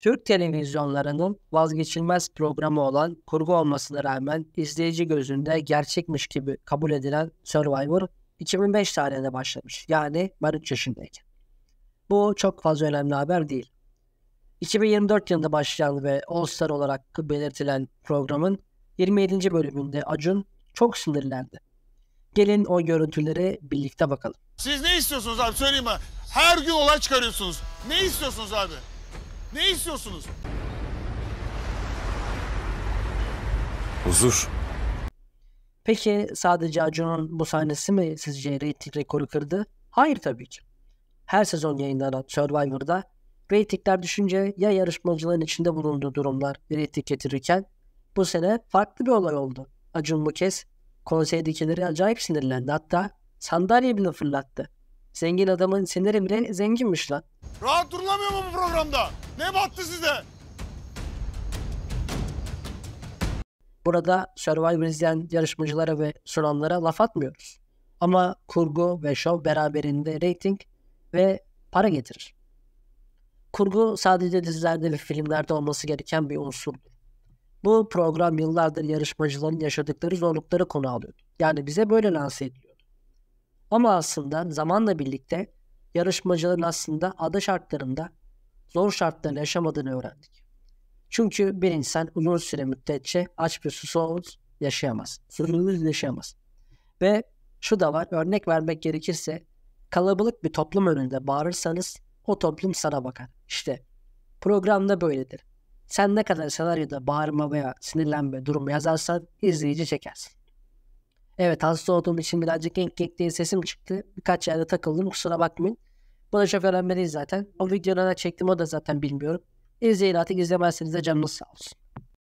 Türk televizyonlarının vazgeçilmez programı olan kurgu olmasına rağmen izleyici gözünde gerçekmiş gibi kabul edilen Survivor 2005 tarihinde başlamış. Yani ben 3 yaşındayken. Bu çok fazla önemli haber değil. 2024 yılında başlayan ve All Star olarak belirtilen programın 27. bölümünde Acun çok sinirlendi. Gelin o görüntüleri birlikte bakalım. Siz ne istiyorsunuz abi söyleyeyim mi? Her gün olay çıkarıyorsunuz. Ne istiyorsunuz abi? Ne istiyorsunuz? Huzur. Peki sadece Acun'un bu sahnesi mi sizce reyting rekoru kırdı? Hayır tabii ki. Her sezon yayınlanan Survivor'da reytingler düşünce ya yarışmacıların içinde bulunduğu durumlar reyting getirirken bu sene farklı bir olay oldu. Acun bu kez konseydekileri acayip sinirlendi. Hatta sandalye bile fırlattı. Zengin adamın siniri bile zenginmiş lan. Rahat durulamıyor mu bu programda? Ne battı size? Burada Survivor izleyen yarışmacılara ve sunanlara laf atmıyoruz. Ama kurgu ve şov beraberinde reyting ve para getirir. Kurgu sadece dizilerde ve filmlerde olması gereken bir unsur. Bu program yıllardır yarışmacıların yaşadıkları zorlukları konu alıyor. Yani bize böyle lanse ediliyor. Ama aslında zamanla birlikte yarışmacıların aslında ada şartlarında zor şartlar yaşamadığını öğrendik. Çünkü bir insan uzun süre müddetçe aç bir susuz yaşayamaz. Susuz yaşayamaz. Ve şu da var örnek vermek gerekirse kalabalık bir toplum önünde bağırırsanız o toplum sana bakar. İşte programda böyledir. Sen ne kadar senaryoda bağırma veya sinirlenme durumu yazarsan izleyici çekersin. Evet hasta olduğum için birazcık genk genk diye sesim çıktı. Birkaç yerde takıldım kusura bakmayın. Bunu çok önemli zaten. O videoları da çektim o da zaten bilmiyorum. İzleyin artık izlemezseniz de canınız sağ olsun.